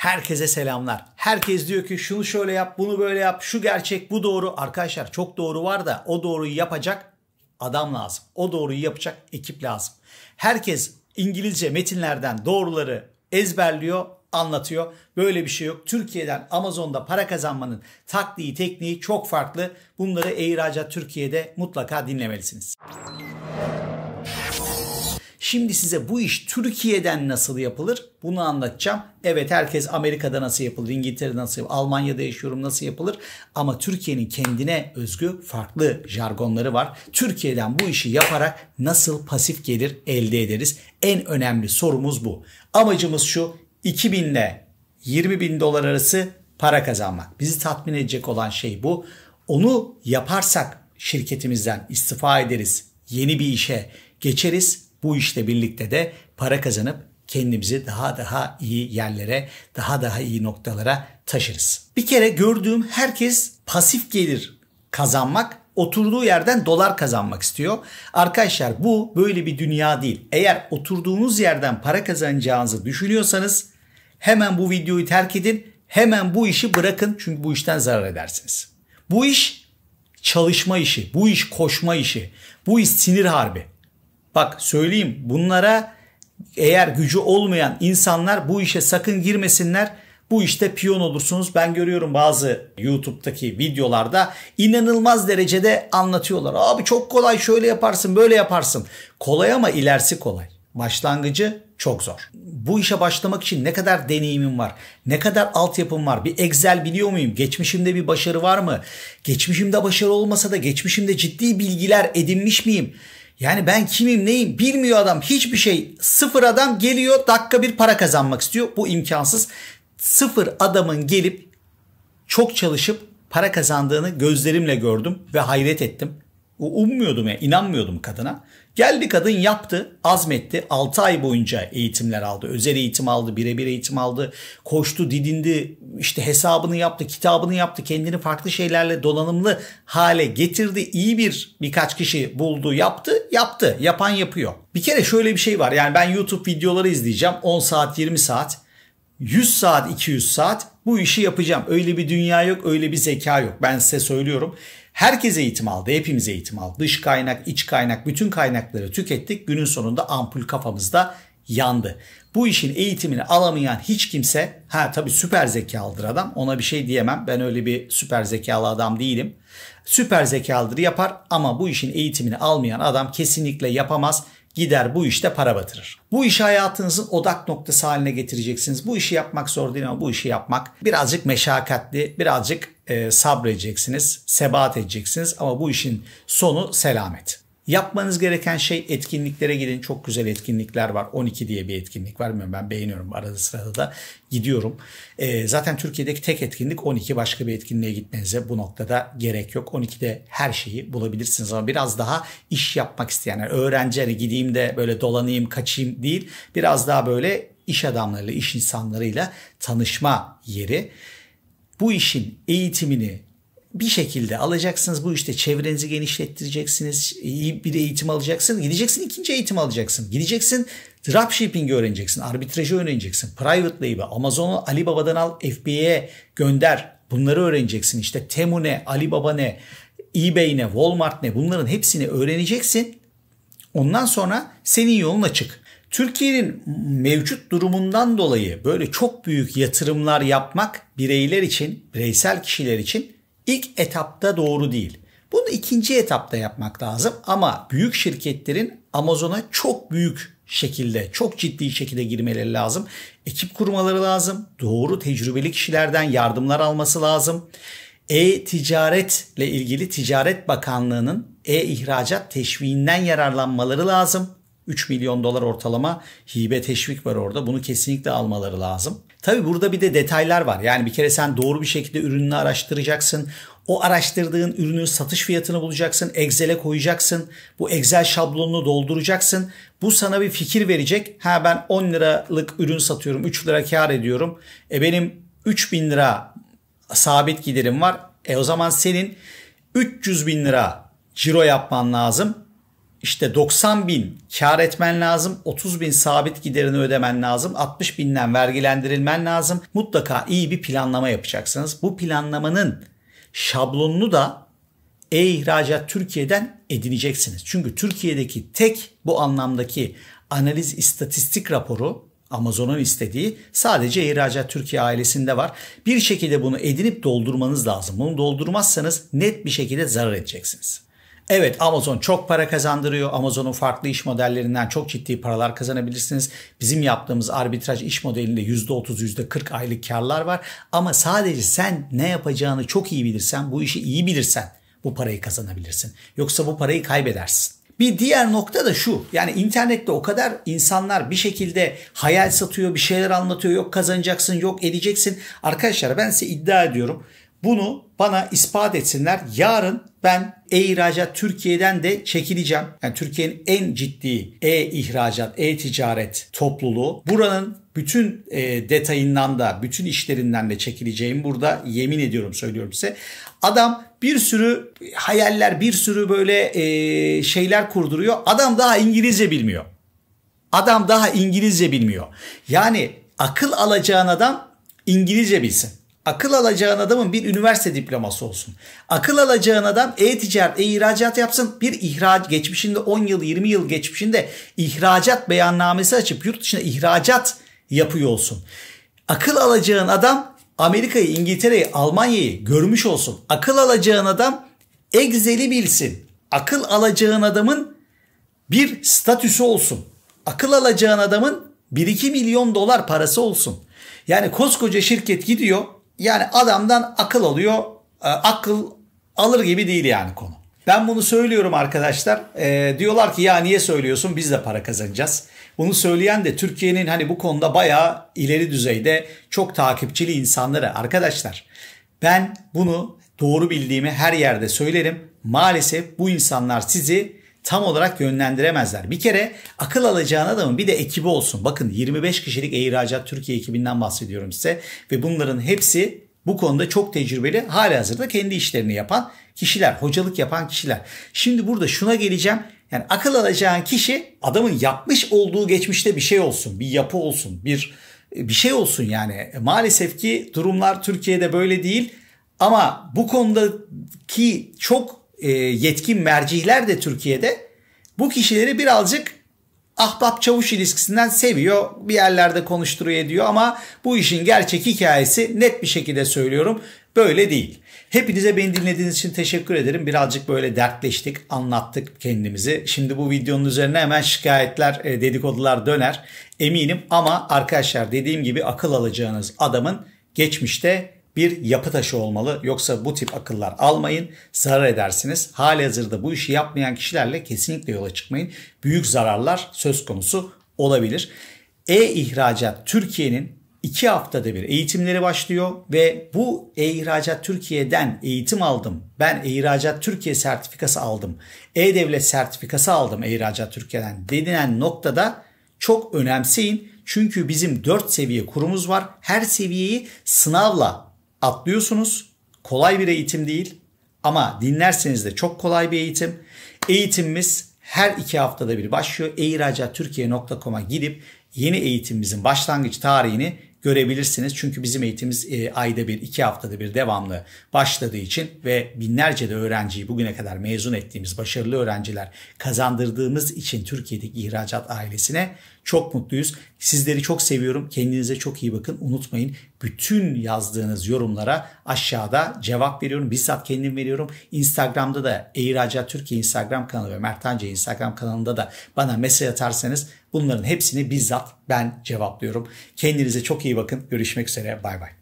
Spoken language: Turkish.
Herkese selamlar. Herkes diyor ki şunu şöyle yap, bunu böyle yap, şu gerçek, bu doğru. Arkadaşlar çok doğru var da o doğruyu yapacak adam lazım. O doğruyu yapacak ekip lazım. Herkes İngilizce metinlerden doğruları ezberliyor, anlatıyor. Böyle bir şey yok. Türkiye'den Amazon'da para kazanmanın taktiği, tekniği çok farklı. Bunları e Türkiye'de mutlaka dinlemelisiniz. Şimdi size bu iş Türkiye'den nasıl yapılır bunu anlatacağım. Evet herkes Amerika'da nasıl yapılır, İngiltere'de nasıl yapılır, Almanya'da yaşıyorum nasıl yapılır. Ama Türkiye'nin kendine özgü farklı jargonları var. Türkiye'den bu işi yaparak nasıl pasif gelir elde ederiz? En önemli sorumuz bu. Amacımız şu 2000 ile 20 bin dolar arası para kazanmak. Bizi tatmin edecek olan şey bu. Onu yaparsak şirketimizden istifa ederiz. Yeni bir işe geçeriz bu işte birlikte de para kazanıp kendimizi daha daha iyi yerlere, daha daha iyi noktalara taşırız. Bir kere gördüğüm herkes pasif gelir kazanmak oturduğu yerden dolar kazanmak istiyor. Arkadaşlar bu böyle bir dünya değil. Eğer oturduğunuz yerden para kazanacağınızı düşünüyorsanız hemen bu videoyu terk edin. Hemen bu işi bırakın çünkü bu işten zarar edersiniz. Bu iş çalışma işi, bu iş koşma işi, bu iş sinir harbi. Bak söyleyeyim bunlara eğer gücü olmayan insanlar bu işe sakın girmesinler. Bu işte piyon olursunuz. Ben görüyorum bazı YouTube'daki videolarda inanılmaz derecede anlatıyorlar. Abi çok kolay şöyle yaparsın böyle yaparsın. Kolay ama ilerisi kolay. Başlangıcı çok zor. Bu işe başlamak için ne kadar deneyimim var? Ne kadar altyapım var? Bir Excel biliyor muyum? Geçmişimde bir başarı var mı? Geçmişimde başarı olmasa da geçmişimde ciddi bilgiler edinmiş miyim? Yani ben kimim neyim bilmiyor adam hiçbir şey. Sıfır adam geliyor dakika bir para kazanmak istiyor. Bu imkansız. Sıfır adamın gelip çok çalışıp para kazandığını gözlerimle gördüm ve hayret ettim. Ummuyordum ya inanmıyordum kadına. Geldi kadın yaptı, azmetti. 6 ay boyunca eğitimler aldı. Özel eğitim aldı, birebir eğitim aldı. Koştu, didindi, işte hesabını yaptı, kitabını yaptı. Kendini farklı şeylerle dolanımlı hale getirdi. iyi bir birkaç kişi buldu, yaptı. Yaptı. Yapan yapıyor. Bir kere şöyle bir şey var. Yani ben YouTube videoları izleyeceğim. 10 saat 20 saat. 100 saat 200 saat bu işi yapacağım. Öyle bir dünya yok, öyle bir zeka yok. Ben size söylüyorum. Herkes eğitim aldı, hepimiz eğitim aldı. Dış kaynak, iç kaynak, bütün kaynakları tükettik. Günün sonunda ampul kafamızda yandı. Bu işin eğitimini alamayan hiç kimse ha tabii süper zekalıdır adam ona bir şey diyemem. Ben öyle bir süper zekalı adam değilim. Süper zekalıdır yapar ama bu işin eğitimini almayan adam kesinlikle yapamaz gider bu işte para batırır. Bu işi hayatınızın odak noktası haline getireceksiniz. Bu işi yapmak zor değil ama bu işi yapmak birazcık meşakkatli, birazcık e, sabredeceksiniz, sebat edeceksiniz ama bu işin sonu selamet. Yapmanız gereken şey etkinliklere gidin. Çok güzel etkinlikler var. 12 diye bir etkinlik var. Bilmiyorum ben beğeniyorum arada sırada da gidiyorum. E, zaten Türkiye'deki tek etkinlik 12. Başka bir etkinliğe gitmenize bu noktada gerek yok. 12'de her şeyi bulabilirsiniz ama biraz daha iş yapmak isteyen yani öğrenci hani gideyim de böyle dolanayım kaçayım değil. Biraz daha böyle iş adamlarıyla, iş insanlarıyla tanışma yeri. Bu işin eğitimini, bir şekilde alacaksınız bu işte çevrenizi genişlettireceksiniz. iyi bir eğitim alacaksın. Gideceksin ikinci eğitim alacaksın. Gideceksin dropshipping'i öğreneceksin. Arbitrajı öğreneceksin. Private label. Amazon'u Alibaba'dan al FBA'ye gönder. Bunları öğreneceksin. İşte Temu ne, Alibaba ne, eBay ne, Walmart ne bunların hepsini öğreneceksin. Ondan sonra senin yolun açık. Türkiye'nin mevcut durumundan dolayı böyle çok büyük yatırımlar yapmak bireyler için, bireysel kişiler için ilk etapta doğru değil. Bunu ikinci etapta yapmak lazım ama büyük şirketlerin Amazon'a çok büyük şekilde, çok ciddi şekilde girmeleri lazım. Ekip kurmaları lazım. Doğru tecrübeli kişilerden yardımlar alması lazım. E-ticaretle ilgili Ticaret Bakanlığı'nın e-ihracat teşviğinden yararlanmaları lazım. 3 milyon dolar ortalama hibe teşvik var orada. Bunu kesinlikle almaları lazım. Tabi burada bir de detaylar var. Yani bir kere sen doğru bir şekilde ürününü araştıracaksın. O araştırdığın ürünün satış fiyatını bulacaksın. Excel'e koyacaksın. Bu Excel şablonunu dolduracaksın. Bu sana bir fikir verecek. Ha ben 10 liralık ürün satıyorum. 3 lira kar ediyorum. E benim 3 bin lira sabit giderim var. E o zaman senin 300 bin lira ciro yapman lazım işte 90 bin kar etmen lazım, 30 bin sabit giderini ödemen lazım, 60 binden vergilendirilmen lazım. Mutlaka iyi bir planlama yapacaksınız. Bu planlamanın şablonunu da e-ihracat Türkiye'den edineceksiniz. Çünkü Türkiye'deki tek bu anlamdaki analiz istatistik raporu Amazon'un istediği sadece ihracat Türkiye ailesinde var. Bir şekilde bunu edinip doldurmanız lazım. Bunu doldurmazsanız net bir şekilde zarar edeceksiniz. Evet Amazon çok para kazandırıyor. Amazon'un farklı iş modellerinden çok ciddi paralar kazanabilirsiniz. Bizim yaptığımız arbitraj iş modelinde %30 %40 aylık karlar var. Ama sadece sen ne yapacağını çok iyi bilirsen, bu işi iyi bilirsen bu parayı kazanabilirsin. Yoksa bu parayı kaybedersin. Bir diğer nokta da şu. Yani internette o kadar insanlar bir şekilde hayal satıyor, bir şeyler anlatıyor. Yok kazanacaksın, yok edeceksin. Arkadaşlar ben size iddia ediyorum. Bunu bana ispat etsinler. Yarın ben e-ihracat Türkiye'den de çekileceğim. Yani Türkiye'nin en ciddi e-ihracat, e-ticaret topluluğu. Buranın bütün e, detayından da, bütün işlerinden de çekileceğim burada yemin ediyorum söylüyorum size. Adam bir sürü hayaller, bir sürü böyle e, şeyler kurduruyor. Adam daha İngilizce bilmiyor. Adam daha İngilizce bilmiyor. Yani akıl alacağın adam İngilizce bilsin. Akıl alacağın adamın bir üniversite diploması olsun. Akıl alacağın adam e-ticaret, e-ihracat yapsın. Bir ihraç geçmişinde 10 yıl, 20 yıl geçmişinde ihracat beyannamesi açıp yurt dışına ihracat yapıyor olsun. Akıl alacağın adam Amerika'yı, İngiltere'yi, Almanya'yı görmüş olsun. Akıl alacağın adam Excel'i bilsin. Akıl alacağın adamın bir statüsü olsun. Akıl alacağın adamın 1-2 milyon dolar parası olsun. Yani koskoca şirket gidiyor yani adamdan akıl alıyor. E, akıl alır gibi değil yani konu. Ben bunu söylüyorum arkadaşlar. E, diyorlar ki ya niye söylüyorsun biz de para kazanacağız. Bunu söyleyen de Türkiye'nin hani bu konuda bayağı ileri düzeyde çok takipçili insanları arkadaşlar. Ben bunu doğru bildiğimi her yerde söylerim. Maalesef bu insanlar sizi tam olarak yönlendiremezler. Bir kere akıl alacağın adamın bir de ekibi olsun. Bakın 25 kişilik ihracat Türkiye ekibinden bahsediyorum size ve bunların hepsi bu konuda çok tecrübeli hali hazırda kendi işlerini yapan kişiler, hocalık yapan kişiler. Şimdi burada şuna geleceğim. Yani akıl alacağın kişi adamın yapmış olduğu geçmişte bir şey olsun, bir yapı olsun, bir bir şey olsun yani. Maalesef ki durumlar Türkiye'de böyle değil. Ama bu konudaki çok e, yetkin mercihler de Türkiye'de bu kişileri birazcık ahbap çavuş ilişkisinden seviyor. Bir yerlerde konuşturuyor ediyor ama bu işin gerçek hikayesi net bir şekilde söylüyorum. Böyle değil. Hepinize beni dinlediğiniz için teşekkür ederim. Birazcık böyle dertleştik, anlattık kendimizi. Şimdi bu videonun üzerine hemen şikayetler, e, dedikodular döner eminim. Ama arkadaşlar dediğim gibi akıl alacağınız adamın geçmişte bir yapı taşı olmalı. Yoksa bu tip akıllar almayın. Zarar edersiniz. Hali hazırda bu işi yapmayan kişilerle kesinlikle yola çıkmayın. Büyük zararlar söz konusu olabilir. E-ihracat Türkiye'nin 2 haftada bir eğitimleri başlıyor ve bu e ihracat Türkiye'den eğitim aldım. Ben E-İhracat Türkiye sertifikası aldım. E-Devlet sertifikası aldım E-İhracat Türkiye'den denilen noktada çok önemseyin. Çünkü bizim 4 seviye kurumuz var. Her seviyeyi sınavla atlıyorsunuz. Kolay bir eğitim değil ama dinlerseniz de çok kolay bir eğitim. Eğitimimiz her iki haftada bir başlıyor. eiracatürkiye.com'a gidip yeni eğitimimizin başlangıç tarihini görebilirsiniz. Çünkü bizim eğitimimiz e, ayda bir, iki haftada bir devamlı başladığı için ve binlerce de öğrenciyi bugüne kadar mezun ettiğimiz başarılı öğrenciler kazandırdığımız için Türkiye'deki ihracat ailesine çok mutluyuz. Sizleri çok seviyorum. Kendinize çok iyi bakın. Unutmayın bütün yazdığınız yorumlara aşağıda cevap veriyorum. Bizzat kendim veriyorum. Instagram'da da İhracat Türkiye Instagram kanalı ve Mert Instagram kanalında da bana mesaj atarsanız bunların hepsini bizzat ben cevaplıyorum. Kendinize çok iyi bakın. Görüşmek üzere. Bay bay.